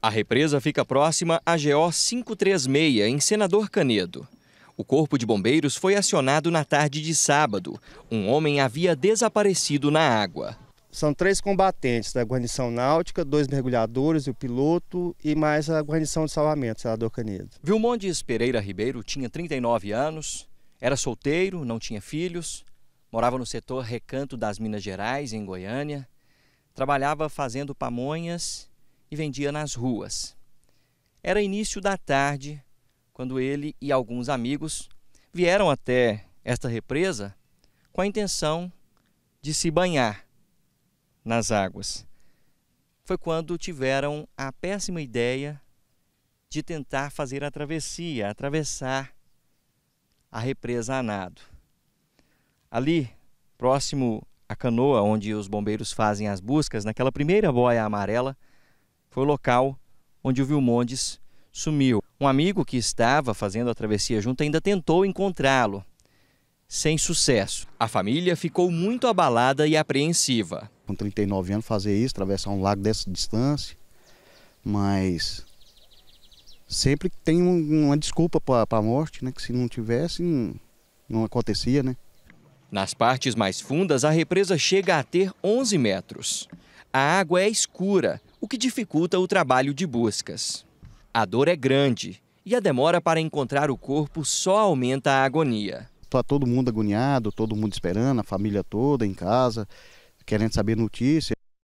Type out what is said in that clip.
A represa fica próxima à GO 536, em Senador Canedo. O Corpo de Bombeiros foi acionado na tarde de sábado. Um homem havia desaparecido na água. São três combatentes da guarnição náutica, dois mergulhadores, e o piloto e mais a guarnição de salvamento, Senador Canedo. Vilmondes Pereira Ribeiro tinha 39 anos, era solteiro, não tinha filhos, morava no setor Recanto das Minas Gerais, em Goiânia, trabalhava fazendo pamonhas e vendia nas ruas. Era início da tarde quando ele e alguns amigos vieram até esta represa com a intenção de se banhar nas águas. Foi quando tiveram a péssima ideia de tentar fazer a travessia, atravessar a represa a nado. Ali, próximo à canoa onde os bombeiros fazem as buscas, naquela primeira boia amarela, foi o local onde o Vilmondes sumiu. Um amigo que estava fazendo a travessia junto ainda tentou encontrá-lo, sem sucesso. A família ficou muito abalada e apreensiva. Com 39 anos, fazer isso, atravessar um lago dessa distância, mas sempre tem uma desculpa para a morte, né? Que se não tivesse, não, não acontecia, né? Nas partes mais fundas, a represa chega a ter 11 metros. A água é escura, o que dificulta o trabalho de buscas. A dor é grande e a demora para encontrar o corpo só aumenta a agonia. Está todo mundo agoniado, todo mundo esperando, a família toda em casa, querendo saber notícia.